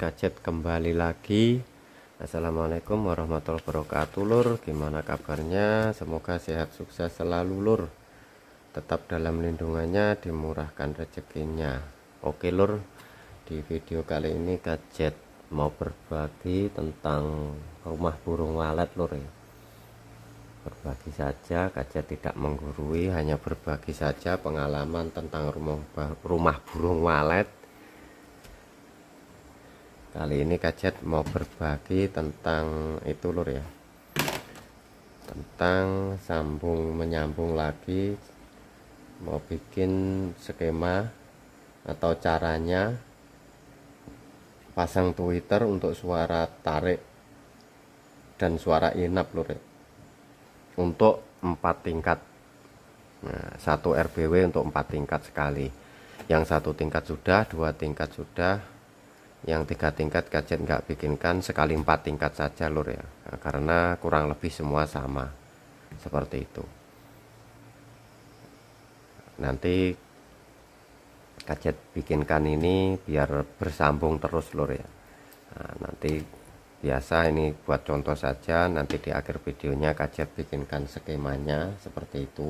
Gadget kembali lagi Assalamualaikum warahmatullahi wabarakatuh lur gimana kabarnya semoga sehat sukses selalu lur tetap dalam lindungannya dimurahkan rezekinya oke lur di video kali ini Gadget mau berbagi tentang rumah burung walet lur ya berbagi saja Gadget tidak menggurui hanya berbagi saja pengalaman tentang rumah burung walet kali ini kajet mau berbagi tentang itu lur ya tentang sambung menyambung lagi mau bikin skema atau caranya pasang twitter untuk suara tarik dan suara inap lur ya untuk empat tingkat nah, satu RBW untuk empat tingkat sekali yang satu tingkat sudah dua tingkat sudah yang tiga tingkat gadget nggak bikinkan sekali empat tingkat saja lur ya nah, karena kurang lebih semua sama seperti itu nanti gadget bikinkan ini biar bersambung terus lur ya nah, nanti biasa ini buat contoh saja nanti di akhir videonya gadget bikinkan skemanya seperti itu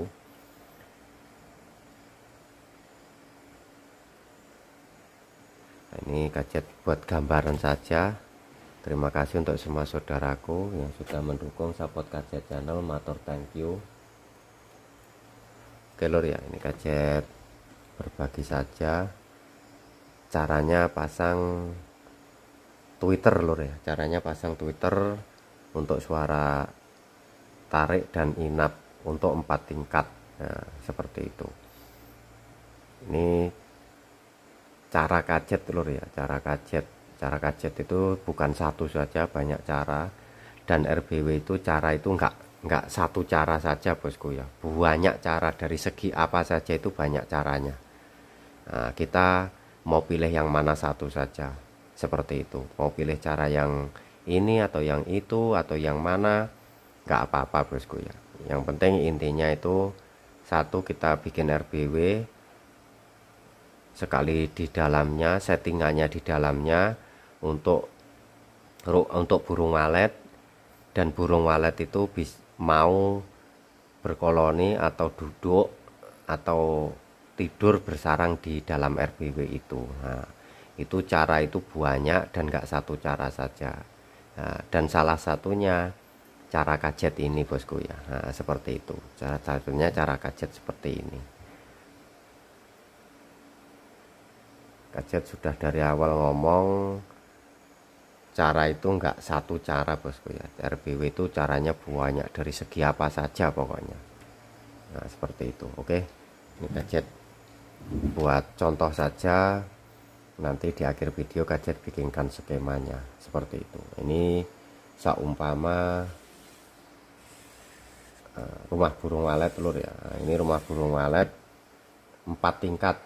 ini gadget buat gambaran saja terima kasih untuk semua saudaraku yang sudah mendukung support gadget channel motor thank you oke lor ya ini gadget berbagi saja caranya pasang Twitter lor ya caranya pasang Twitter untuk suara tarik dan inap untuk empat tingkat nah, seperti itu ini cara kacet telur ya cara kacet cara kacet itu bukan satu saja banyak cara dan RBW itu cara itu enggak enggak satu cara saja bosku ya banyak cara dari segi apa saja itu banyak caranya nah, kita mau pilih yang mana satu saja seperti itu mau pilih cara yang ini atau yang itu atau yang mana enggak apa-apa bosku ya yang penting intinya itu satu kita bikin RBW sekali di dalamnya settingannya di dalamnya untuk untuk burung walet dan burung walet itu bis, mau berkoloni atau duduk atau tidur bersarang di dalam RBW itu nah, itu cara itu banyak dan nggak satu cara saja nah, dan salah satunya cara kajet ini bosku ya nah, seperti itu cara satunya cara kajet seperti ini Kajet sudah dari awal ngomong cara itu enggak satu cara bosku ya RBW itu caranya banyak dari segi apa saja pokoknya nah seperti itu oke ini kajet buat contoh saja nanti di akhir video kajet bikinkan skemanya seperti itu ini seumpama eh, rumah burung walet telur ya nah, ini rumah burung walet empat tingkat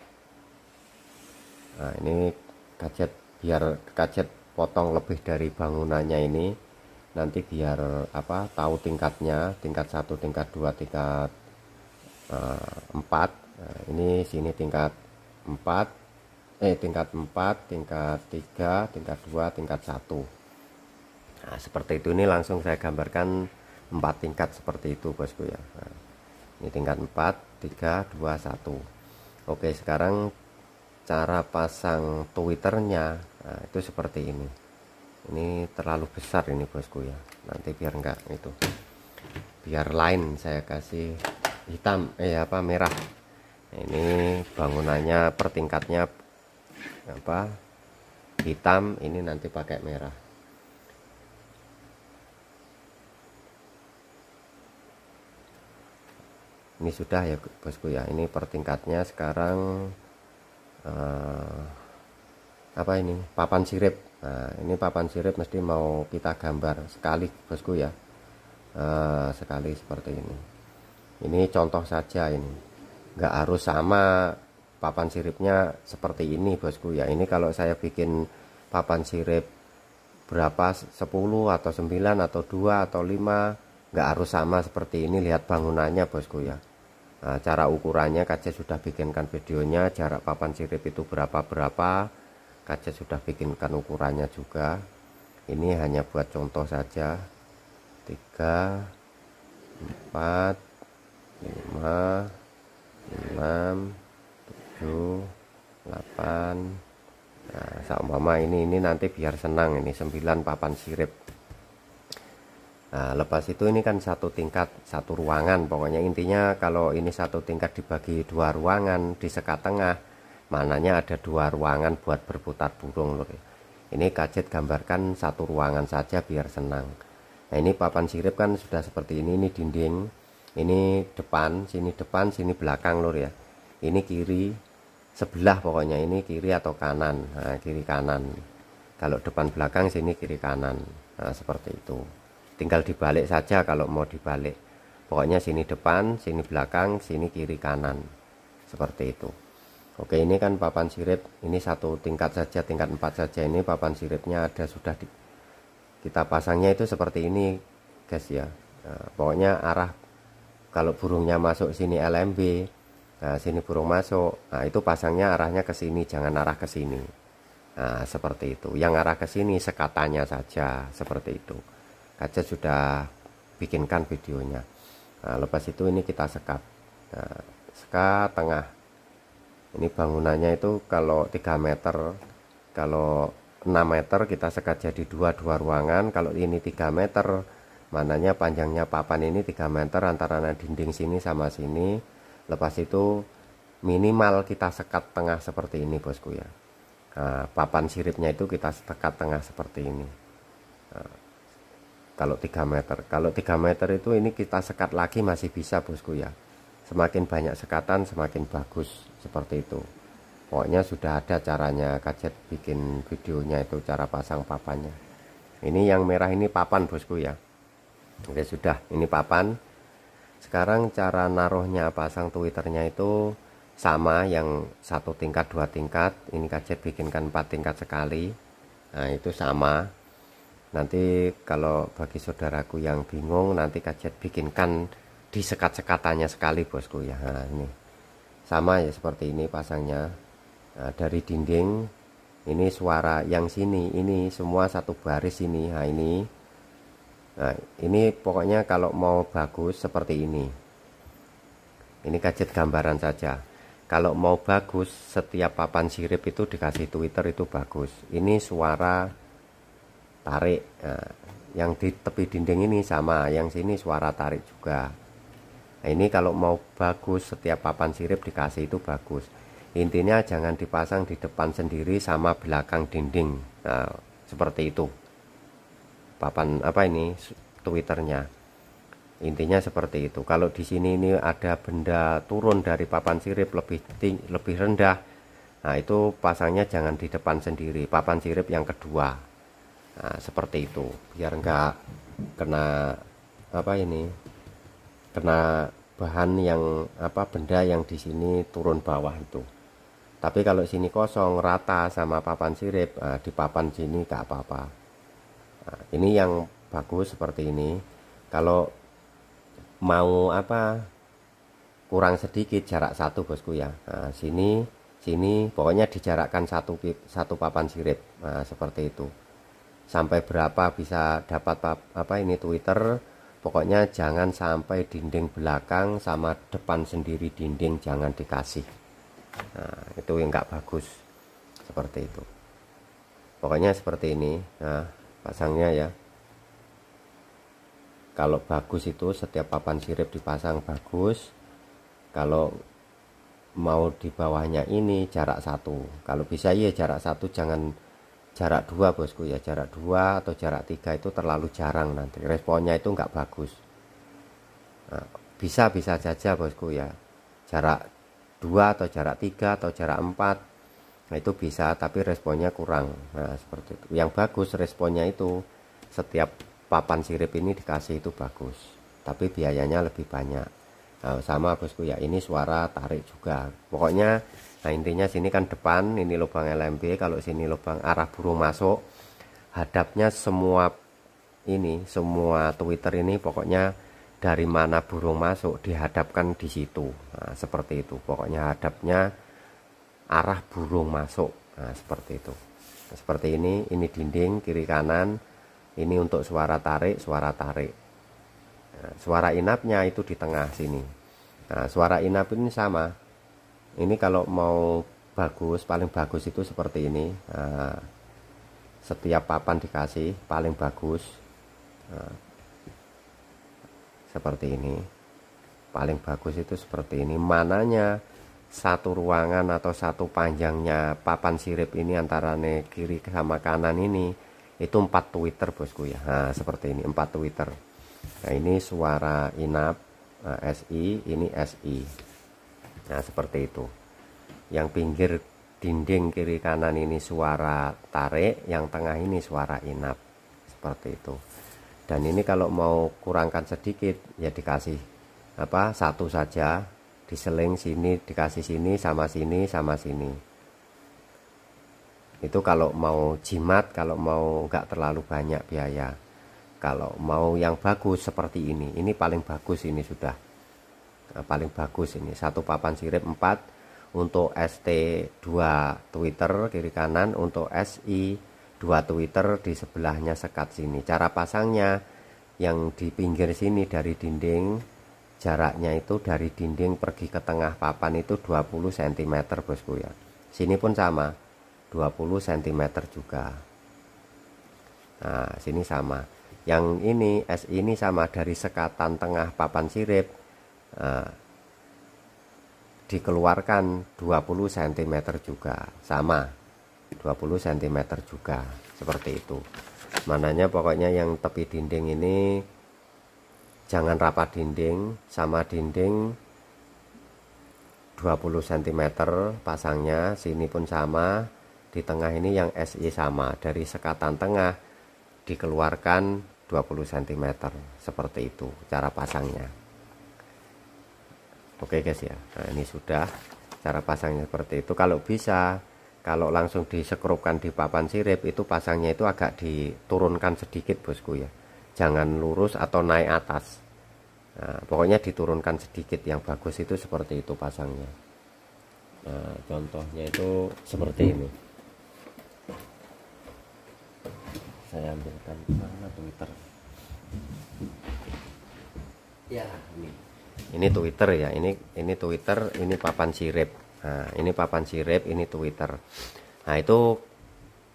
Nah, ini gadget biar gadget potong lebih dari bangunannya ini. Nanti biar apa? Tahu tingkatnya, tingkat 1, tingkat 2, tingkat uh, eh, 4. Nah, ini sini tingkat 4. Eh, tingkat 4, tingkat 3, tingkat 2, tingkat 1. Nah, seperti itu ini langsung saya gambarkan 4 tingkat seperti itu, Bosku ya. Nah, ini tingkat 4, 3, 2, 1. Oke, sekarang cara pasang twitternya nah, itu seperti ini ini terlalu besar ini bosku ya nanti biar enggak itu biar lain saya kasih hitam eh apa merah nah, ini bangunannya pertingkatnya apa hitam ini nanti pakai merah ini sudah ya bosku ya ini pertingkatnya sekarang eh, apa ini papan sirip nah ini papan sirip mesti mau kita gambar sekali bosku ya eh, sekali seperti ini ini contoh saja ini nggak harus sama papan siripnya seperti ini bosku ya ini kalau saya bikin papan sirip berapa 10 atau 9 atau 2 atau 5 nggak harus sama seperti ini lihat bangunannya bosku ya Nah, cara ukurannya kaca sudah bikinkan videonya, jarak papan sirip itu berapa-berapa. kaca sudah bikinkan ukurannya juga. Ini hanya buat contoh saja. 3 4 5 6 7 8 Nah, sama ini ini nanti biar senang ini 9 papan sirip. Nah, lepas itu ini kan satu tingkat, satu ruangan. Pokoknya intinya kalau ini satu tingkat dibagi dua ruangan di sekat tengah, mananya ada dua ruangan buat berputar burung lur. Ini kajet gambarkan satu ruangan saja biar senang. Nah, ini papan sirip kan sudah seperti ini, ini dinding, ini depan, sini depan, sini belakang lur ya. Ini kiri sebelah pokoknya ini kiri atau kanan. Nah, kiri kanan. Kalau depan belakang sini kiri kanan. Nah, seperti itu tinggal dibalik saja kalau mau dibalik pokoknya sini depan sini belakang sini kiri kanan seperti itu Oke ini kan papan sirip ini satu tingkat saja tingkat 4 saja ini papan siripnya ada sudah di, kita pasangnya itu seperti ini guys ya nah, pokoknya arah kalau burungnya masuk sini LMB nah sini burung masuk nah itu pasangnya arahnya ke sini jangan arah ke sini nah seperti itu yang arah ke sini sekatanya saja seperti itu kaca sudah bikinkan videonya nah, lepas itu ini kita sekat nah, sekat tengah ini bangunannya itu kalau 3 meter kalau 6 meter kita sekat jadi dua dua ruangan kalau ini 3 meter mananya panjangnya papan ini 3 meter antara dinding sini sama sini lepas itu minimal kita sekat tengah seperti ini bosku ya nah, papan siripnya itu kita sekat tengah seperti ini nah, kalau 3 meter kalau 3 meter itu ini kita sekat lagi masih bisa bosku ya semakin banyak sekatan semakin bagus seperti itu pokoknya sudah ada caranya kajet bikin videonya itu cara pasang papannya ini yang merah ini papan bosku ya oke sudah ini papan sekarang cara naruhnya pasang twitternya itu sama yang satu tingkat dua tingkat ini kajet bikinkan empat tingkat sekali nah itu sama nanti kalau bagi saudaraku yang bingung nanti kajet bikinkan di sekat-sekatannya sekali bosku ya nah, ini sama ya seperti ini pasangnya nah, dari dinding ini suara yang sini ini semua satu baris ini nah ini nah, ini pokoknya kalau mau bagus seperti ini ini kajet gambaran saja kalau mau bagus setiap papan sirip itu dikasih Twitter itu bagus ini suara tarik nah, yang di tepi dinding ini sama yang sini suara tarik juga nah, ini kalau mau bagus setiap papan sirip dikasih itu bagus intinya jangan dipasang di depan sendiri sama belakang dinding nah, seperti itu papan apa ini twitternya intinya seperti itu kalau di sini ini ada benda turun dari papan sirip lebih tinggi lebih rendah nah itu pasangnya jangan di depan sendiri papan sirip yang kedua nah, seperti itu biar enggak kena apa ini kena bahan yang apa benda yang di sini turun bawah itu tapi kalau sini kosong rata sama papan sirip nah, di papan sini tak apa-apa nah, ini yang bagus seperti ini kalau mau apa kurang sedikit jarak satu bosku ya nah, sini sini pokoknya dijarakkan satu satu papan sirip nah, seperti itu sampai berapa bisa dapat apa ini Twitter pokoknya jangan sampai dinding belakang sama depan sendiri dinding jangan dikasih nah, itu yang nggak bagus seperti itu pokoknya seperti ini nah pasangnya ya kalau bagus itu setiap papan sirip dipasang bagus kalau mau di bawahnya ini jarak satu kalau bisa ya jarak satu jangan jarak dua bosku ya jarak dua atau jarak tiga itu terlalu jarang nanti responnya itu nggak bagus nah, bisa bisa saja bosku ya jarak dua atau jarak tiga atau jarak empat nah, itu bisa tapi responnya kurang nah seperti itu yang bagus responnya itu setiap papan sirip ini dikasih itu bagus tapi biayanya lebih banyak nah, sama bosku ya ini suara tarik juga pokoknya Nah intinya sini kan depan ini lubang LMB kalau sini lubang arah burung masuk hadapnya semua ini semua Twitter ini pokoknya dari mana burung masuk dihadapkan di situ nah, seperti itu pokoknya hadapnya arah burung masuk nah, seperti itu nah, seperti ini ini dinding kiri kanan ini untuk suara tarik suara tarik nah, suara inapnya itu di tengah sini nah, suara inap ini sama ini kalau mau bagus paling bagus itu seperti ini nah, setiap papan dikasih paling bagus nah, seperti ini paling bagus itu seperti ini mananya satu ruangan atau satu panjangnya papan sirip ini antara kiri sama kanan ini itu empat twitter bosku ya nah, seperti ini empat twitter nah ini suara inap eh, SI ini SI Nah, seperti itu. Yang pinggir dinding kiri kanan ini suara tarik, yang tengah ini suara inap. Seperti itu. Dan ini kalau mau kurangkan sedikit ya dikasih apa? satu saja, diseling sini, dikasih sini sama sini sama sini. Itu kalau mau jimat, kalau mau nggak terlalu banyak biaya. Kalau mau yang bagus seperti ini, ini paling bagus ini sudah Eh, paling bagus ini satu papan sirip 4 untuk ST2 Twitter kiri kanan untuk SI 2 Twitter di sebelahnya sekat sini cara pasangnya yang di pinggir sini dari dinding jaraknya itu dari dinding pergi ke tengah papan itu 20 cm bosku ya sini pun sama 20 cm juga nah sini sama yang ini S ini sama dari sekatan tengah papan sirip eh, dikeluarkan 20 cm juga sama 20 cm juga seperti itu mananya pokoknya yang tepi dinding ini jangan rapat dinding sama dinding 20 cm pasangnya sini pun sama di tengah ini yang SI sama dari sekatan tengah dikeluarkan 20 cm seperti itu cara pasangnya oke guys ya nah ini sudah cara pasangnya seperti itu kalau bisa kalau langsung disekrupkan di papan sirip itu pasangnya itu agak diturunkan sedikit bosku ya jangan lurus atau naik atas nah, pokoknya diturunkan sedikit yang bagus itu seperti itu pasangnya nah contohnya itu seperti mhm. ini saya ambilkan mana twitter ya ini ini Twitter ya ini ini Twitter ini papan sirip nah ini papan sirip ini Twitter nah itu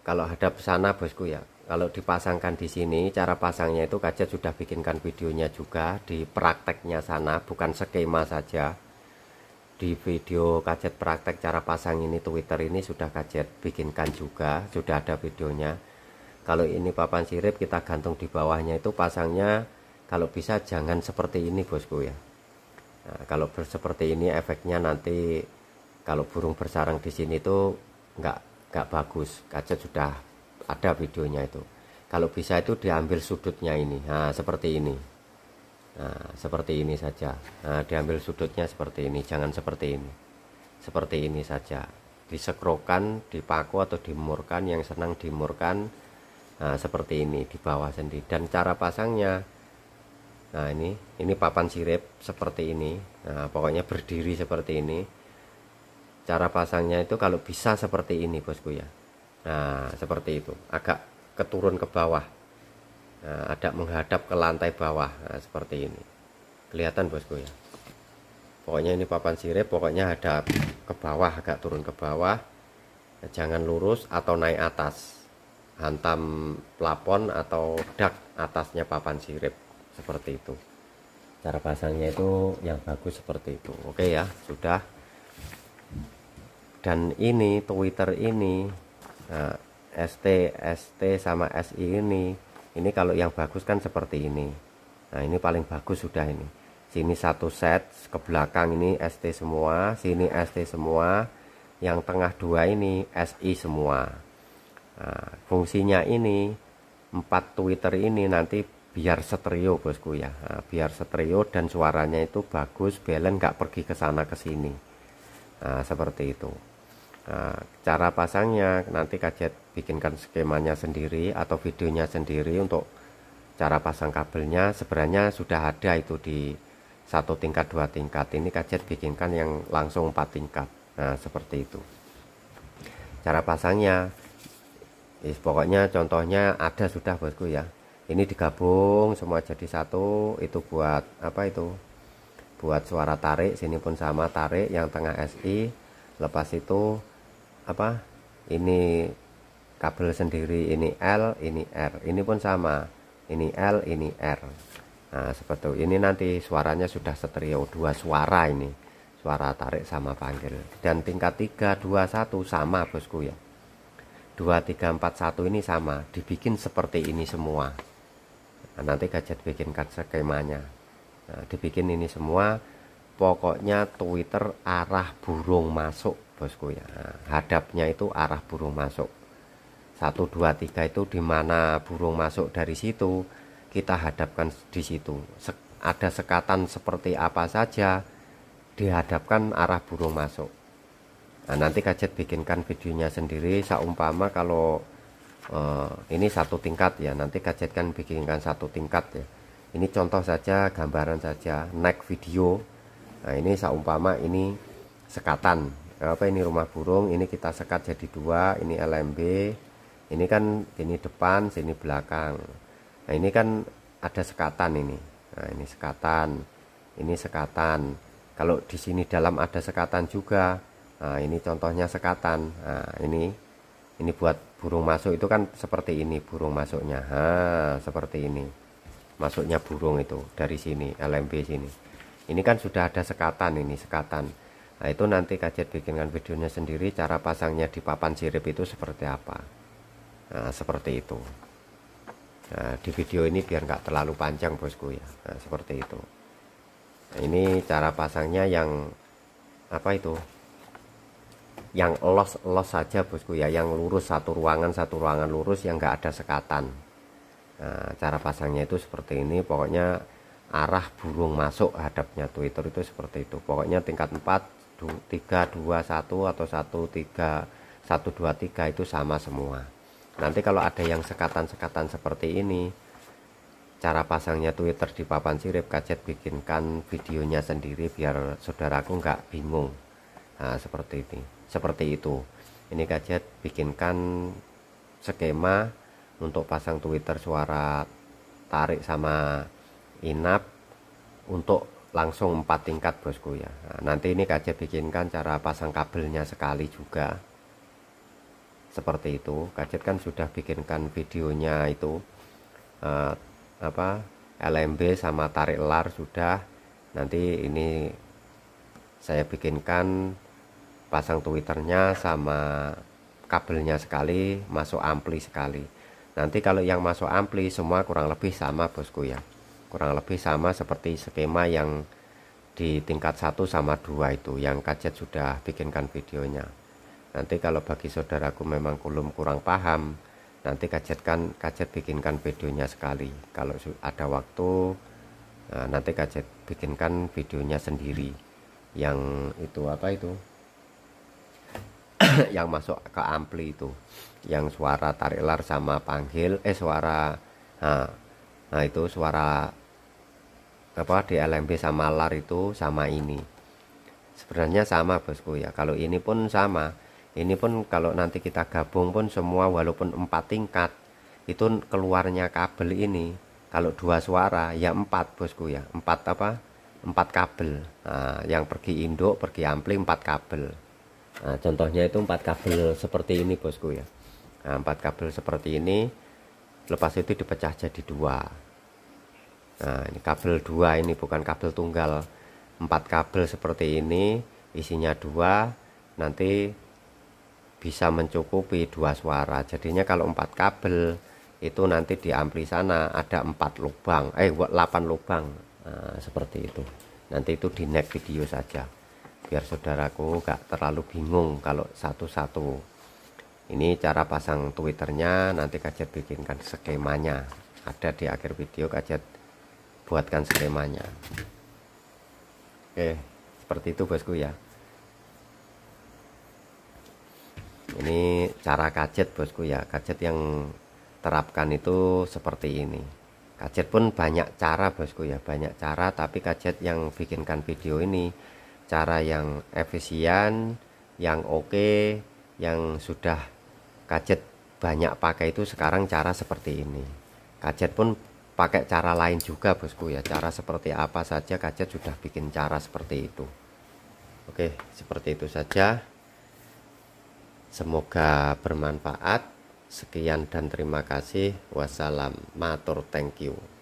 kalau ada sana bosku ya kalau dipasangkan di sini cara pasangnya itu kaca sudah bikinkan videonya juga di prakteknya sana bukan skema saja di video kajet praktek cara pasang ini Twitter ini sudah kajet bikinkan juga sudah ada videonya kalau ini papan sirip kita gantung di bawahnya itu pasangnya kalau bisa jangan seperti ini bosku ya Nah, kalau seperti ini efeknya nanti kalau burung bersarang di sini itu nggak nggak bagus. Kaca sudah ada videonya itu. Kalau bisa itu diambil sudutnya ini, nah, seperti ini. Nah, seperti ini saja. Nah, diambil sudutnya seperti ini, jangan seperti ini. Seperti ini saja. Disekrokan, dipaku atau dimurkan yang senang dimurkan nah, seperti ini di bawah sendi dan cara pasangnya nah ini ini papan sirip seperti ini nah pokoknya berdiri seperti ini cara pasangnya itu kalau bisa seperti ini bosku ya nah seperti itu agak keturun ke bawah nah, ada menghadap ke lantai bawah nah, seperti ini kelihatan bosku ya pokoknya ini papan sirip pokoknya ada ke bawah agak turun ke bawah nah, jangan lurus atau naik atas hantam plafon atau dak atasnya papan sirip seperti itu cara pasangnya itu yang bagus seperti itu oke ya sudah dan ini Twitter ini nah, eh, ST ST sama SI ini ini kalau yang bagus kan seperti ini nah ini paling bagus sudah ini sini satu set ke belakang ini ST semua sini ST semua yang tengah dua ini SI semua nah, fungsinya ini empat Twitter ini nanti biar stereo bosku ya nah, biar stereo dan suaranya itu bagus balance nggak pergi ke sana ke sini nah, seperti itu nah, cara pasangnya nanti kajet bikinkan skemanya sendiri atau videonya sendiri untuk cara pasang kabelnya sebenarnya sudah ada itu di satu tingkat dua tingkat ini kajet bikinkan yang langsung empat tingkat nah seperti itu cara pasangnya pokoknya contohnya ada sudah bosku ya ini digabung semua jadi satu itu buat apa itu buat suara tarik sini pun sama tarik yang tengah SI lepas itu apa ini kabel sendiri ini L ini R ini pun sama ini L ini R nah seperti ini nanti suaranya sudah stereo dua suara ini suara tarik sama panggil dan tingkat 3 2 1 sama bosku ya 2 3 4 1 ini sama dibikin seperti ini semua nah, nanti gadget bikin gadget skemanya nah, dibikin ini semua pokoknya Twitter arah burung masuk bosku ya nah, hadapnya itu arah burung masuk 1 2 3 itu dimana burung masuk dari situ kita hadapkan di situ Sek ada sekatan seperti apa saja dihadapkan arah burung masuk Nah, nanti gadget bikinkan videonya sendiri. seumpama kalau Eh, ini satu tingkat ya nanti kajet kan bikinkan satu tingkat ya ini contoh saja gambaran saja naik video nah ini seumpama ini sekatan apa ini rumah burung ini kita sekat jadi dua ini LMB ini kan ini depan sini belakang nah ini kan ada sekatan ini nah ini sekatan ini sekatan kalau di sini dalam ada sekatan juga nah ini contohnya sekatan nah ini ini buat burung masuk itu kan seperti ini burung masuknya ha, seperti ini masuknya burung itu dari sini LMB sini ini kan sudah ada sekatan ini sekatan nah itu nanti kajet bikinkan videonya sendiri cara pasangnya di papan sirip itu seperti apa nah, seperti itu nah, di video ini biar nggak terlalu panjang bosku ya nah, seperti itu nah, ini cara pasangnya yang apa itu yang los los saja bosku ya yang lurus satu ruangan satu ruangan lurus yang enggak ada sekatan nah, cara pasangnya itu seperti ini pokoknya arah burung masuk hadapnya Twitter itu seperti itu pokoknya tingkat 4 3 2 1 atau 1 3 1 2 3 itu sama semua nanti kalau ada yang sekatan-sekatan seperti ini cara pasangnya Twitter di papan sirip kajet bikinkan videonya sendiri biar saudaraku nggak bingung nah, seperti ini seperti itu ini gadget bikinkan skema untuk pasang Twitter suara tarik sama inap untuk langsung empat tingkat bosku ya nah, nanti ini gadget bikinkan cara pasang kabelnya sekali juga seperti itu gadget kan sudah bikinkan videonya itu eh, apa LMB sama tarik lar sudah nanti ini saya bikinkan pasang twitternya sama kabelnya sekali masuk ampli sekali nanti kalau yang masuk ampli semua kurang lebih sama bosku ya kurang lebih sama seperti skema yang di tingkat 1 sama 2 itu yang kajet sudah bikinkan videonya nanti kalau bagi saudaraku memang belum kurang paham nanti kajet kan kajet bikinkan videonya sekali kalau ada waktu nah, nanti kajet bikinkan videonya sendiri yang itu apa itu yang masuk ke ampli itu yang suara tarik lar sama panggil eh suara nah, nah itu suara apa di LMB sama lar itu sama ini sebenarnya sama bosku ya kalau ini pun sama ini pun kalau nanti kita gabung pun semua walaupun empat tingkat itu keluarnya kabel ini kalau dua suara ya empat bosku ya empat apa empat kabel nah, yang pergi induk pergi ampli empat kabel nah, contohnya itu empat kabel seperti ini bosku ya nah, empat kabel seperti ini lepas itu dipecah jadi dua nah ini kabel dua ini bukan kabel tunggal empat kabel seperti ini isinya dua nanti bisa mencukupi dua suara jadinya kalau empat kabel itu nanti di ampli sana ada empat lubang eh buat 8 lubang nah, seperti itu nanti itu di next video saja biar saudaraku gak terlalu bingung kalau satu-satu ini cara pasang twitternya nanti kajet bikinkan skemanya ada di akhir video kajet buatkan skemanya oke seperti itu bosku ya ini cara kajet bosku ya kajet yang terapkan itu seperti ini kajet pun banyak cara bosku ya banyak cara tapi kajet yang bikinkan video ini cara yang efisien, yang oke, okay, yang sudah gadget banyak pakai itu sekarang cara seperti ini. Gadget pun pakai cara lain juga bosku ya. Cara seperti apa saja gadget sudah bikin cara seperti itu. Oke, seperti itu saja. Semoga bermanfaat. Sekian dan terima kasih. Wassalam. Matur thank you.